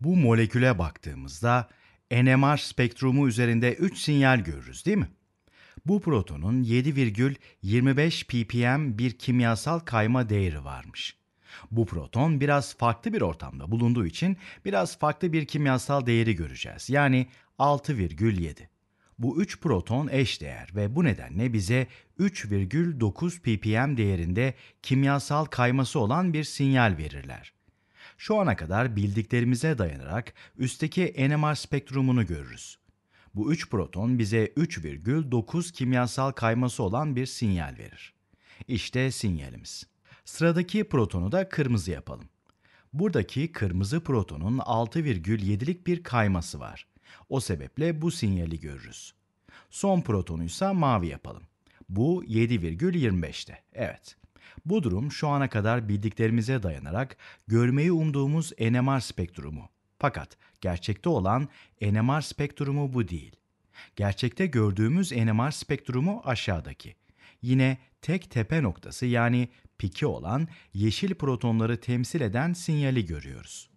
Bu moleküle baktığımızda NMR spektrumu üzerinde 3 sinyal görürüz değil mi? Bu protonun 7,25 ppm bir kimyasal kayma değeri varmış. Bu proton biraz farklı bir ortamda bulunduğu için biraz farklı bir kimyasal değeri göreceğiz. Yani 6,7. Bu 3 proton eş değer ve bu nedenle bize 3,9 ppm değerinde kimyasal kayması olan bir sinyal verirler şu ana kadar bildiklerimize dayanarak üstteki NMR spektrumunu görürüz. Bu 3 proton bize 3,9 kimyasal kayması olan bir sinyal verir. İşte sinyalimiz. Sıradaki protonu da kırmızı yapalım. Buradaki kırmızı protonun 6,7'lik bir kayması var. O sebeple bu sinyali görürüz. Son protonu ise mavi yapalım. Bu 7,25'te. Evet. Bu durum şu ana kadar bildiklerimize dayanarak görmeyi umduğumuz NMR spektrumu. Fakat gerçekte olan NMR spektrumu bu değil. Gerçekte gördüğümüz NMR spektrumu aşağıdaki. Yine tek tepe noktası yani piki olan yeşil protonları temsil eden sinyali görüyoruz.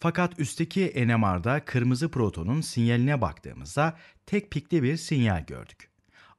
Fakat üstteki NMR'da kırmızı protonun sinyaline baktığımızda tek pikli bir sinyal gördük.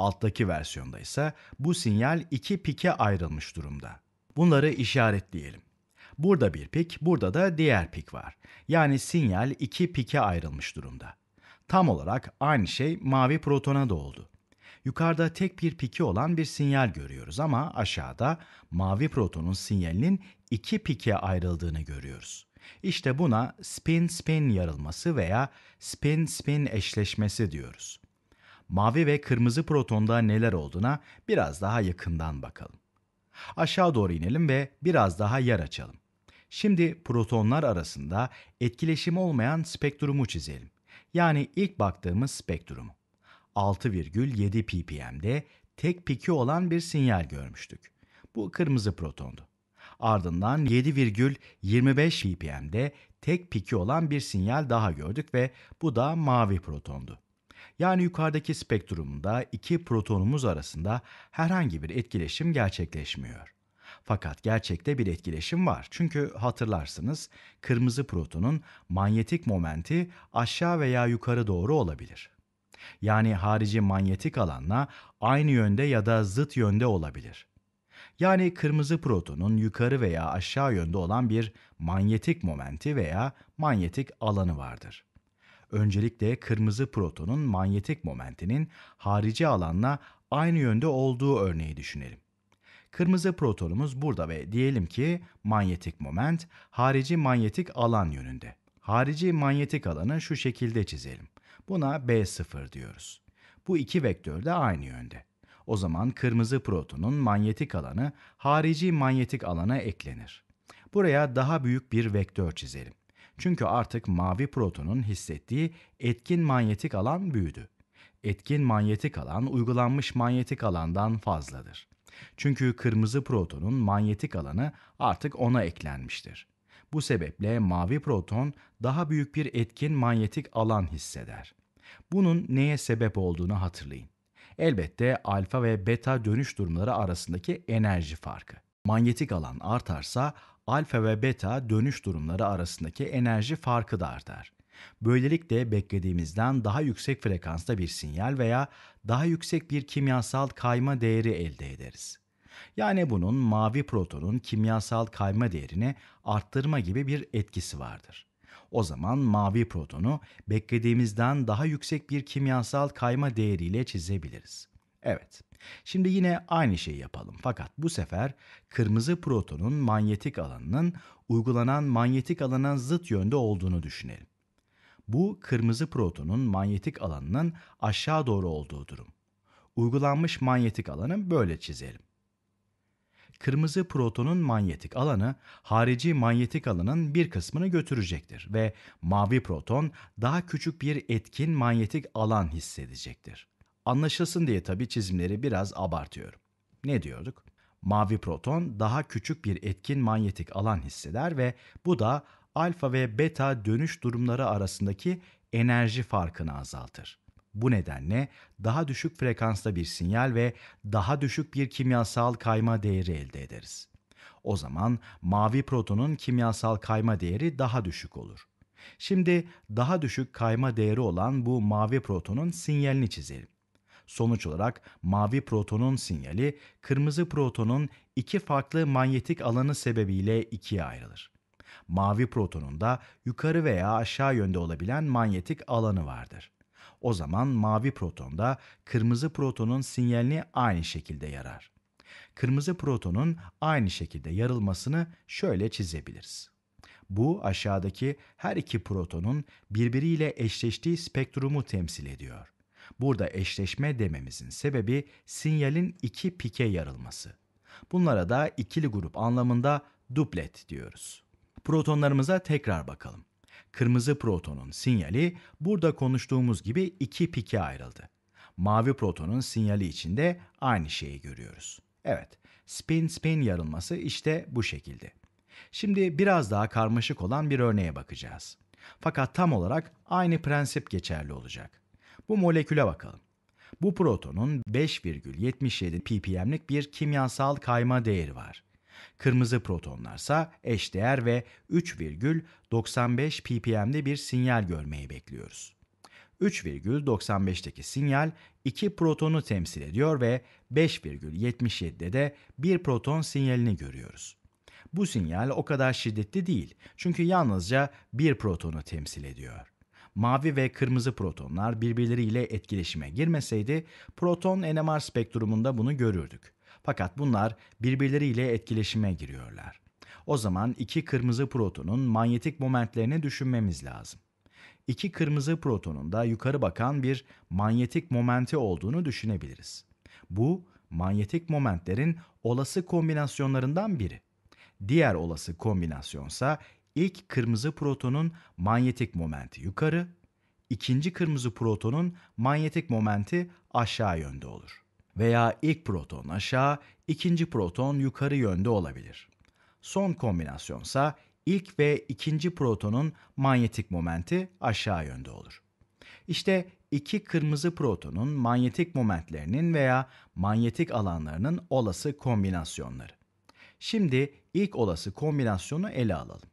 Alttaki versiyonda ise bu sinyal iki pike ayrılmış durumda. Bunları işaretleyelim. Burada bir pik, burada da diğer pik var. Yani sinyal iki pike ayrılmış durumda. Tam olarak aynı şey mavi protona da oldu. Yukarıda tek bir piki olan bir sinyal görüyoruz ama aşağıda mavi protonun sinyalinin iki pike ayrıldığını görüyoruz. İşte buna spin-spin yarılması veya spin-spin eşleşmesi diyoruz mavi ve kırmızı protonda neler olduğuna biraz daha yakından bakalım. Aşağı doğru inelim ve biraz daha yer açalım. Şimdi protonlar arasında etkileşim olmayan spektrumu çizelim. Yani ilk baktığımız spektrumu. 6,7 ppm'de tek piki olan bir sinyal görmüştük. Bu kırmızı protondu. Ardından 7,25 ppm'de tek piki olan bir sinyal daha gördük ve bu da mavi protondu. Yani yukarıdaki spektrumda iki protonumuz arasında herhangi bir etkileşim gerçekleşmiyor. Fakat gerçekte bir etkileşim var. Çünkü hatırlarsınız kırmızı protonun manyetik momenti aşağı veya yukarı doğru olabilir. Yani harici manyetik alanla aynı yönde ya da zıt yönde olabilir. Yani kırmızı protonun yukarı veya aşağı yönde olan bir manyetik momenti veya manyetik alanı vardır öncelikle kırmızı protonun manyetik momentinin harici alanla aynı yönde olduğu örneği düşünelim. Kırmızı protonumuz burada ve diyelim ki manyetik moment harici manyetik alan yönünde. Harici manyetik alanı şu şekilde çizelim. Buna B0 diyoruz. Bu iki vektör de aynı yönde. O zaman kırmızı protonun manyetik alanı harici manyetik alana eklenir. Buraya daha büyük bir vektör çizelim. Çünkü artık mavi protonun hissettiği etkin manyetik alan büyüdü. Etkin manyetik alan uygulanmış manyetik alandan fazladır. Çünkü kırmızı protonun manyetik alanı artık ona eklenmiştir. Bu sebeple mavi proton daha büyük bir etkin manyetik alan hisseder. Bunun neye sebep olduğunu hatırlayın. Elbette alfa ve beta dönüş durumları arasındaki enerji farkı. Manyetik alan artarsa alfa ve beta dönüş durumları arasındaki enerji farkı da artar. Böylelikle beklediğimizden daha yüksek frekansta bir sinyal veya daha yüksek bir kimyasal kayma değeri elde ederiz. Yani bunun mavi protonun kimyasal kayma değerini arttırma gibi bir etkisi vardır. O zaman mavi protonu beklediğimizden daha yüksek bir kimyasal kayma değeriyle çizebiliriz. Evet, Şimdi yine aynı şeyi yapalım fakat bu sefer kırmızı protonun manyetik alanının uygulanan manyetik alana zıt yönde olduğunu düşünelim. Bu kırmızı protonun manyetik alanının aşağı doğru olduğu durum. Uygulanmış manyetik alanı böyle çizelim kırmızı protonun manyetik alanı harici manyetik alanın bir kısmını götürecektir ve mavi proton daha küçük bir etkin manyetik alan hissedecektir. Anlaşılsın diye tabi çizimleri biraz abartıyorum. Ne diyorduk? Mavi proton daha küçük bir etkin manyetik alan hisseder ve bu da alfa ve beta dönüş durumları arasındaki enerji farkını azaltır. Bu nedenle daha düşük frekansta bir sinyal ve daha düşük bir kimyasal kayma değeri elde ederiz. O zaman mavi protonun kimyasal kayma değeri daha düşük olur. Şimdi daha düşük kayma değeri olan bu mavi protonun sinyalini çizelim. Sonuç olarak mavi protonun sinyali kırmızı protonun iki farklı manyetik alanı sebebiyle ikiye ayrılır. Mavi protonun da yukarı veya aşağı yönde olabilen manyetik alanı vardır. O zaman mavi proton da kırmızı protonun sinyalini aynı şekilde yarar. Kırmızı protonun aynı şekilde yarılmasını şöyle çizebiliriz. Bu aşağıdaki her iki protonun birbiriyle eşleştiği spektrumu temsil ediyor. Burada eşleşme dememizin sebebi sinyalin iki pike yarılması. Bunlara da ikili grup anlamında duplet diyoruz. Protonlarımıza tekrar bakalım. Kırmızı protonun sinyali burada konuştuğumuz gibi iki pike ayrıldı. Mavi protonun sinyali içinde aynı şeyi görüyoruz. Evet, spin-spin yarılması işte bu şekilde. Şimdi biraz daha karmaşık olan bir örneğe bakacağız. Fakat tam olarak aynı prensip geçerli olacak. Bu moleküle bakalım. Bu protonun 5,77 ppm'lik bir kimyasal kayma değeri var. Kırmızı protonlarsa eşdeğer ve 3,95 ppm'de bir sinyal görmeyi bekliyoruz. 3,95'teki sinyal 2 protonu temsil ediyor ve 5,77'de de 1 proton sinyalini görüyoruz. Bu sinyal o kadar şiddetli değil çünkü yalnızca 1 protonu temsil ediyor mavi ve kırmızı protonlar birbirleriyle etkileşime girmeseydi proton NMR spektrumunda bunu görürdük. Fakat bunlar birbirleriyle etkileşime giriyorlar. O zaman iki kırmızı protonun manyetik momentlerini düşünmemiz lazım. İki kırmızı protonun da yukarı bakan bir manyetik momenti olduğunu düşünebiliriz. Bu manyetik momentlerin olası kombinasyonlarından biri. Diğer olası kombinasyonsa İlk kırmızı protonun manyetik momenti yukarı, ikinci kırmızı protonun manyetik momenti aşağı yönde olur. Veya ilk proton aşağı, ikinci proton yukarı yönde olabilir. Son kombinasyonsa ilk ve ikinci protonun manyetik momenti aşağı yönde olur. İşte iki kırmızı protonun manyetik momentlerinin veya manyetik alanlarının olası kombinasyonları. Şimdi ilk olası kombinasyonu ele alalım.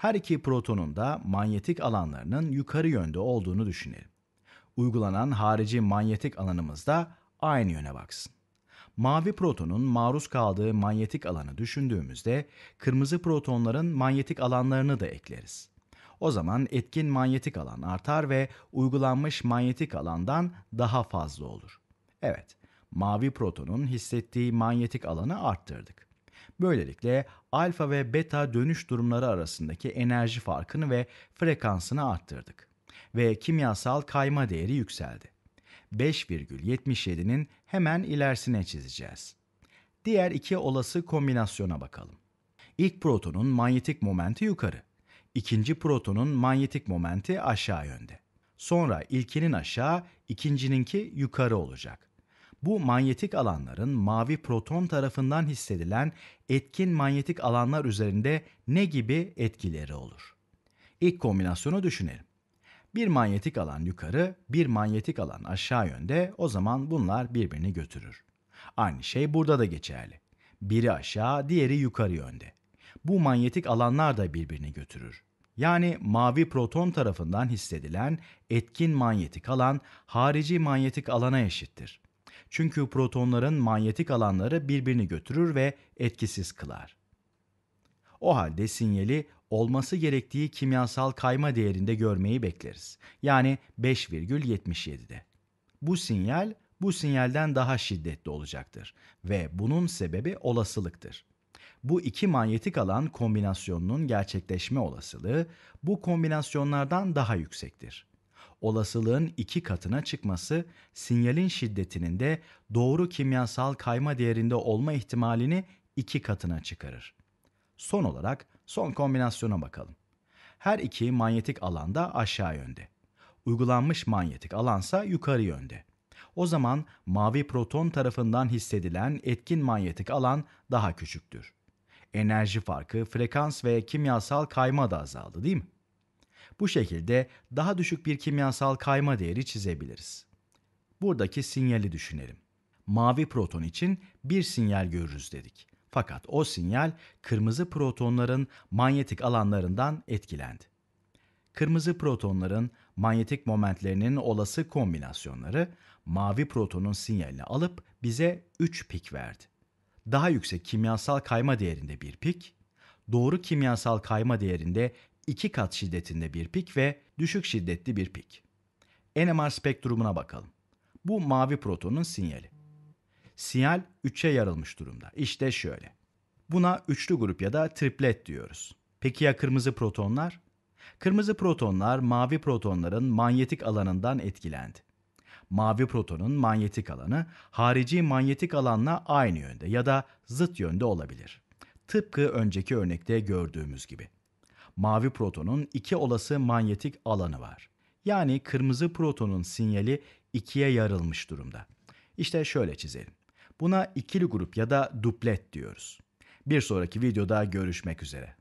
Her iki protonun da manyetik alanlarının yukarı yönde olduğunu düşünelim. Uygulanan harici manyetik alanımız da aynı yöne baksın. Mavi protonun maruz kaldığı manyetik alanı düşündüğümüzde kırmızı protonların manyetik alanlarını da ekleriz. O zaman etkin manyetik alan artar ve uygulanmış manyetik alandan daha fazla olur. Evet, mavi protonun hissettiği manyetik alanı arttırdık. Böylelikle alfa ve beta dönüş durumları arasındaki enerji farkını ve frekansını arttırdık ve kimyasal kayma değeri yükseldi. 5,77'nin hemen ilerisine çizeceğiz. Diğer iki olası kombinasyona bakalım. İlk protonun manyetik momenti yukarı, ikinci protonun manyetik momenti aşağı yönde. Sonra ilkinin aşağı, ikincininki yukarı olacak bu manyetik alanların mavi proton tarafından hissedilen etkin manyetik alanlar üzerinde ne gibi etkileri olur? İlk kombinasyonu düşünelim. Bir manyetik alan yukarı, bir manyetik alan aşağı yönde o zaman bunlar birbirini götürür. Aynı şey burada da geçerli. Biri aşağı, diğeri yukarı yönde. Bu manyetik alanlar da birbirini götürür. Yani mavi proton tarafından hissedilen etkin manyetik alan harici manyetik alana eşittir. Çünkü protonların manyetik alanları birbirini götürür ve etkisiz kılar. O halde sinyali olması gerektiği kimyasal kayma değerinde görmeyi bekleriz. Yani 5,77'de. Bu sinyal bu sinyalden daha şiddetli olacaktır ve bunun sebebi olasılıktır. Bu iki manyetik alan kombinasyonunun gerçekleşme olasılığı bu kombinasyonlardan daha yüksektir olasılığın iki katına çıkması sinyalin şiddetinin de doğru kimyasal kayma değerinde olma ihtimalini iki katına çıkarır. Son olarak son kombinasyona bakalım. Her iki manyetik alanda aşağı yönde. Uygulanmış manyetik alansa yukarı yönde. O zaman mavi proton tarafından hissedilen etkin manyetik alan daha küçüktür. Enerji farkı, frekans ve kimyasal kayma da azaldı değil mi? Bu şekilde daha düşük bir kimyasal kayma değeri çizebiliriz. Buradaki sinyali düşünelim. Mavi proton için bir sinyal görürüz dedik. Fakat o sinyal kırmızı protonların manyetik alanlarından etkilendi. Kırmızı protonların manyetik momentlerinin olası kombinasyonları mavi protonun sinyalini alıp bize 3 pik verdi. Daha yüksek kimyasal kayma değerinde bir pik, doğru kimyasal kayma değerinde 2 kat şiddetinde bir pik ve düşük şiddetli bir pik. NMR spektrumuna bakalım. Bu mavi protonun sinyali. Sinyal 3'e yarılmış durumda. İşte şöyle. Buna üçlü grup ya da triplet diyoruz. Peki ya kırmızı protonlar? Kırmızı protonlar mavi protonların manyetik alanından etkilendi. Mavi protonun manyetik alanı harici manyetik alanla aynı yönde ya da zıt yönde olabilir. Tıpkı önceki örnekte gördüğümüz gibi mavi protonun iki olası manyetik alanı var. Yani kırmızı protonun sinyali ikiye yarılmış durumda. İşte şöyle çizelim. Buna ikili grup ya da duplet diyoruz. Bir sonraki videoda görüşmek üzere.